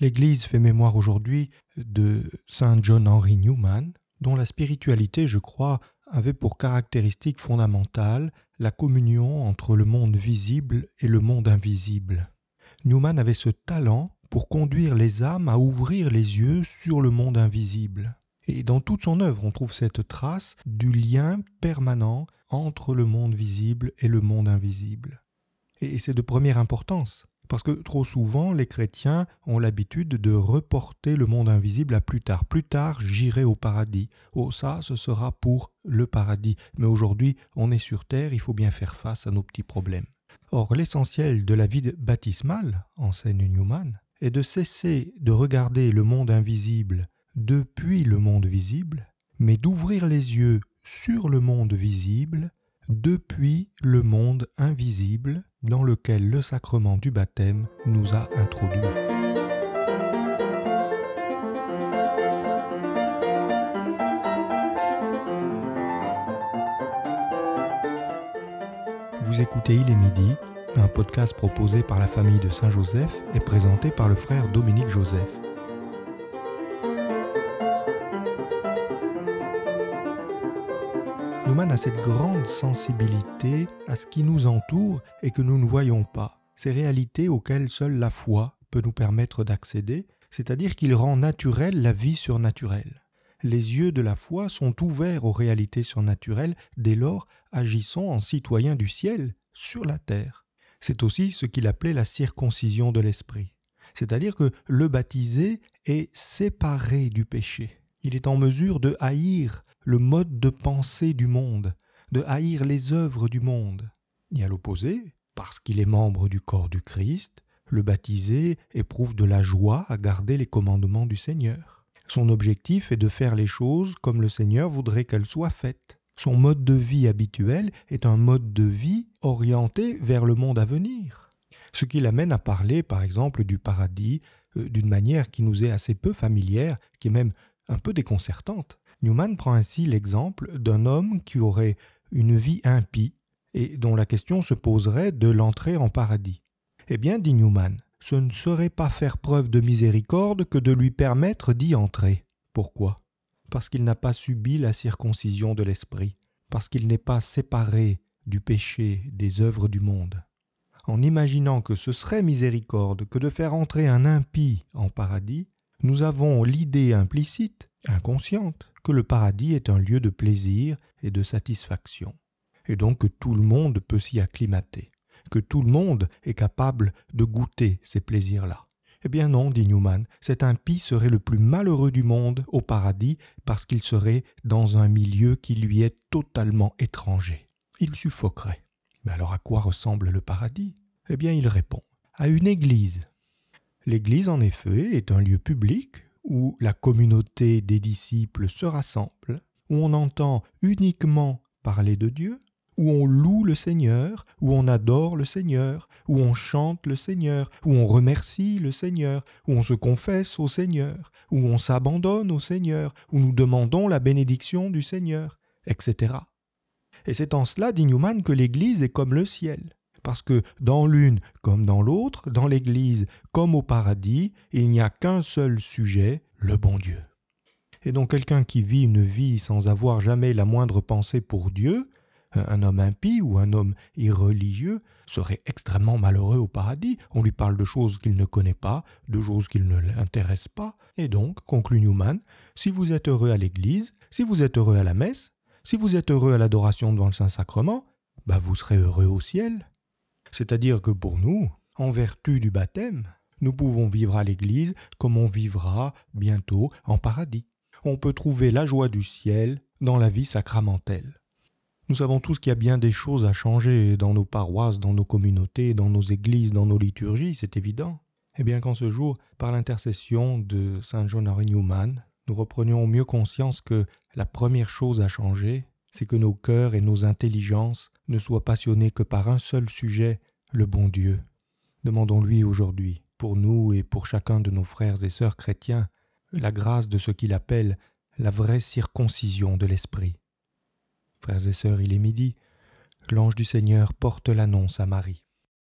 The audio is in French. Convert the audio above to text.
L'Église fait mémoire aujourd'hui de Saint John Henry Newman, dont la spiritualité, je crois, avait pour caractéristique fondamentale la communion entre le monde visible et le monde invisible. Newman avait ce talent pour conduire les âmes à ouvrir les yeux sur le monde invisible. Et dans toute son œuvre, on trouve cette trace du lien permanent entre le monde visible et le monde invisible. Et c'est de première importance. Parce que trop souvent, les chrétiens ont l'habitude de reporter le monde invisible à plus tard. Plus tard, j'irai au paradis. Oh ça, ce sera pour le paradis. Mais aujourd'hui, on est sur Terre, il faut bien faire face à nos petits problèmes. Or, l'essentiel de la vie baptismale, enseigne Newman, est de cesser de regarder le monde invisible depuis le monde visible, mais d'ouvrir les yeux sur le monde visible depuis le monde invisible dans lequel le sacrement du baptême nous a introduits. Vous écoutez Il est midi, un podcast proposé par la famille de Saint-Joseph et présenté par le frère Dominique Joseph. à a cette grande sensibilité à ce qui nous entoure et que nous ne voyons pas, ces réalités auxquelles seule la foi peut nous permettre d'accéder, c'est-à-dire qu'il rend naturelle la vie surnaturelle. Les yeux de la foi sont ouverts aux réalités surnaturelles, dès lors agissons en citoyens du ciel sur la terre. C'est aussi ce qu'il appelait la circoncision de l'esprit, c'est-à-dire que le baptisé est séparé du péché. Il est en mesure de haïr le mode de pensée du monde, de haïr les œuvres du monde. Et à l'opposé, parce qu'il est membre du corps du Christ, le baptisé éprouve de la joie à garder les commandements du Seigneur. Son objectif est de faire les choses comme le Seigneur voudrait qu'elles soient faites. Son mode de vie habituel est un mode de vie orienté vers le monde à venir, ce qui l'amène à parler par exemple du paradis euh, d'une manière qui nous est assez peu familière, qui est même un peu déconcertante. Newman prend ainsi l'exemple d'un homme qui aurait une vie impie et dont la question se poserait de l'entrée en paradis. Eh bien, dit Newman, ce ne serait pas faire preuve de miséricorde que de lui permettre d'y entrer. Pourquoi Parce qu'il n'a pas subi la circoncision de l'esprit, parce qu'il n'est pas séparé du péché des œuvres du monde. En imaginant que ce serait miséricorde que de faire entrer un impie en paradis, nous avons l'idée implicite, inconsciente, que le paradis est un lieu de plaisir et de satisfaction, et donc que tout le monde peut s'y acclimater, que tout le monde est capable de goûter ces plaisirs-là. Eh bien non, dit Newman, cet impie serait le plus malheureux du monde au paradis parce qu'il serait dans un milieu qui lui est totalement étranger. Il suffoquerait. Mais alors à quoi ressemble le paradis Eh bien il répond à une église L'Église, en effet, est un lieu public où la communauté des disciples se rassemble, où on entend uniquement parler de Dieu, où on loue le Seigneur, où on adore le Seigneur, où on chante le Seigneur, où on remercie le Seigneur, où on se confesse au Seigneur, où on s'abandonne au Seigneur, où nous demandons la bénédiction du Seigneur, etc. Et c'est en cela, dit Newman, que l'Église est comme le ciel parce que dans l'une comme dans l'autre, dans l'Église comme au paradis, il n'y a qu'un seul sujet, le bon Dieu. Et donc quelqu'un qui vit une vie sans avoir jamais la moindre pensée pour Dieu, un homme impie ou un homme irreligieux serait extrêmement malheureux au paradis. On lui parle de choses qu'il ne connaît pas, de choses qu'il ne l'intéresse pas. Et donc, conclut Newman, si vous êtes heureux à l'église, si vous êtes heureux à la messe, si vous êtes heureux à l'adoration devant le Saint-Sacrement, bah vous serez heureux au ciel. C'est-à-dire que pour nous, en vertu du baptême, nous pouvons vivre à l'Église comme on vivra bientôt en paradis. On peut trouver la joie du ciel dans la vie sacramentelle. Nous savons tous qu'il y a bien des choses à changer dans nos paroisses, dans nos communautés, dans nos églises, dans nos liturgies, c'est évident. Eh bien qu'en ce jour, par l'intercession de Saint John Henry Newman, nous reprenions mieux conscience que la première chose à changer, c'est que nos cœurs et nos intelligences ne soient passionnés que par un seul sujet, le bon Dieu. Demandons-lui aujourd'hui, pour nous et pour chacun de nos frères et sœurs chrétiens, la grâce de ce qu'il appelle la vraie circoncision de l'esprit. Frères et sœurs, il est midi, l'ange du Seigneur porte l'annonce à Marie.